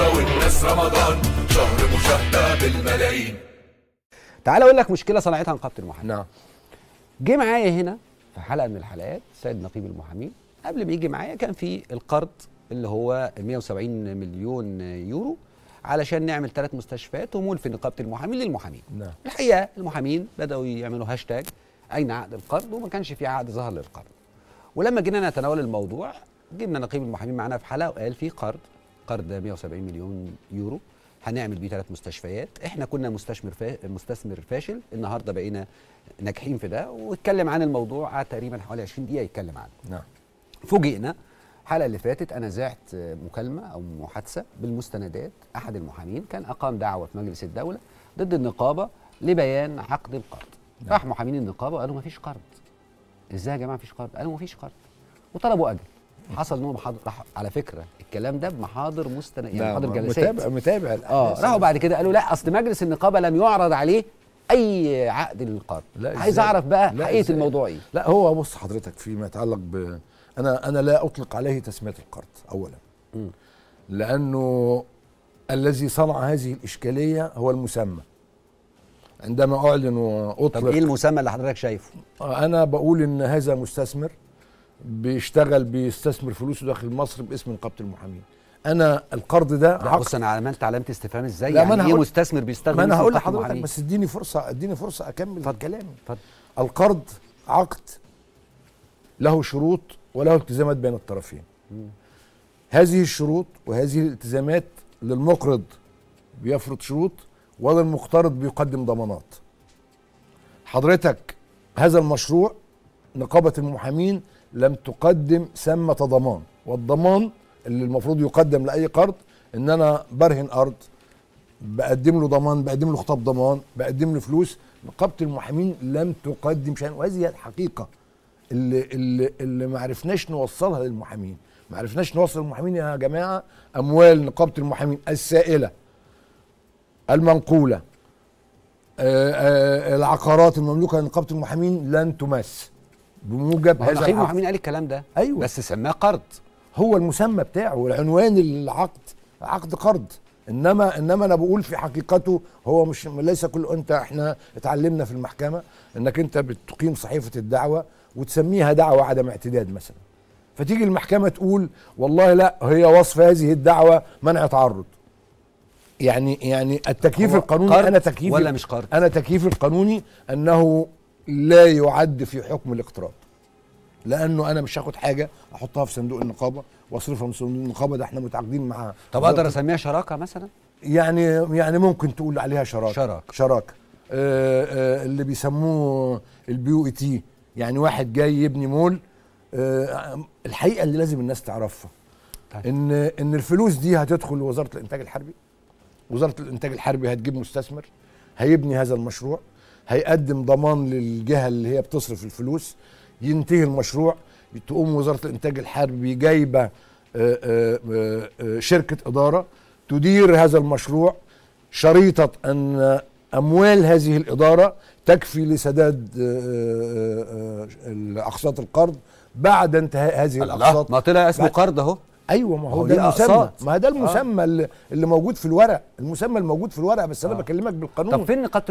الكورونا والناس رمضان شهر مشاهدة بالملايين تعال اقول لك مشكله صنعتها نقابه المحامين نعم جه معايا هنا في حلقه من الحلقات سيد نقيب المحامين قبل ما يجي معايا كان في القرض اللي هو 170 مليون يورو علشان نعمل ثلاث مستشفيات ومول في نقابه المحامين للمحامين نعم الحقيقه المحامين بداوا يعملوا هاشتاج اين عقد القرض وما كانش في عقد ظهر للقرض ولما جينا نتناول الموضوع جبنا نقيب المحامين معانا في حلقه وقال في قرض القرض ده 170 مليون يورو هنعمل بيه ثلاث مستشفيات احنا كنا مستثمر فا... مستثمر فاشل النهارده بقينا ناجحين في ده واتكلم عن الموضوع قعد تقريبا حوالي 20 دقيقه يتكلم عنه نعم فوجئنا الحلقه اللي فاتت انا ذاعت مكالمه او محادثه بالمستندات احد المحامين كان اقام دعوه في مجلس الدوله ضد النقابه لبيان عقد القرض نعم. راح محامين النقابه قالوا ما فيش قرض ازاي يا جماعه ما فيش قرض قالوا ما فيش قرض وطلبوا اجل حصل ان هو محاضر راح على فكره الكلام ده بمحاضر مستند يعني محاضر جلسات متابع متابع اه راحوا بعد كده قالوا لا اصل مجلس النقابه لم يعرض عليه اي عقد للقرض عايز اعرف بقى حقيقه الموضوع ايه لا هو بص حضرتك فيما يتعلق ب انا انا لا اطلق عليه تسميه القرض اولا م. لانه الذي صنع هذه الاشكاليه هو المسمى عندما اعلن واطلق طب ايه المسمى اللي حضرتك شايفه؟ انا بقول ان هذا مستثمر بيشتغل بيستثمر فلوسه داخل مصر باسم نقابه المحامين انا القرض ده, ده بص انا علمت علامه استفهام ازاي يعني ايه هقول... مستثمر بيستثمر ما انا هقول لحضرتك بس اديني فرصه اديني فرصه اكمل فضل. كلامي فضل. القرض عقد له شروط وله التزامات بين الطرفين مم. هذه الشروط وهذه الالتزامات للمقرض بيفرض شروط وللمقترض بيقدم ضمانات حضرتك هذا المشروع نقابه المحامين لم تقدم ثمة ضمان والضمان اللي المفروض يقدم لأي قرض إن أنا برهن أرض بقدم له ضمان بقدم له خطاب ضمان بقدم له فلوس نقابة المحامين لم تقدم شيئا وهذه هي الحقيقة اللي, اللي, اللي ما عرفناش نوصلها للمحامين ما عرفناش نوصل للمحامين يا جماعة أموال نقابة المحامين السائلة المنقولة آآ آه، آآ آه، العقارات المملوكة لنقابة المحامين لن تمس بموجب هذا العقد مين قال الكلام ده ايوه بس سماه قرض هو المسمى بتاعه والعنوان العقد عقد قرض انما انما انا بقول في حقيقته هو مش ليس كل انت احنا اتعلمنا في المحكمه انك انت بتقيم صحيفه الدعوه وتسميها دعوه عدم اعتداد مثلا فتيجي المحكمه تقول والله لا هي وصف هذه الدعوه منع تعرض يعني يعني التكييف القانوني انا تكييف ولا مش قرض انا تكييف القانوني انه لا يعد في حكم الاقتراض لانه انا مش هاخد حاجه احطها في صندوق النقابه واصرفها من صندوق النقابه ده احنا متعاقدين مع طب اقدر اسميها شراكه مثلا يعني يعني ممكن تقول عليها شراكه شراكه شراك. آه، آه، اللي بيسموه البيو اي تي يعني واحد جاي يبني مول آه، الحقيقه اللي لازم الناس تعرفها طيب. ان ان الفلوس دي هتدخل لوزاره الانتاج الحربي وزاره الانتاج الحربي هتجيب مستثمر هيبني هذا المشروع هيقدم ضمان للجهه اللي هي بتصرف الفلوس ينتهي المشروع تقوم وزاره الانتاج الحربي جايبه آه، آه، آه، شركه اداره تدير هذا المشروع شريطه ان اموال هذه الاداره تكفي لسداد اقساط القرض بعد انتهاء هذه الاقساط ما طلع اسمه قرض اهو ايوه ما هو ده المسمى ما ده المسمى اللي موجود في الورق المسمى الموجود في الورق بس انا بكلمك بالقانون طب فين نقاط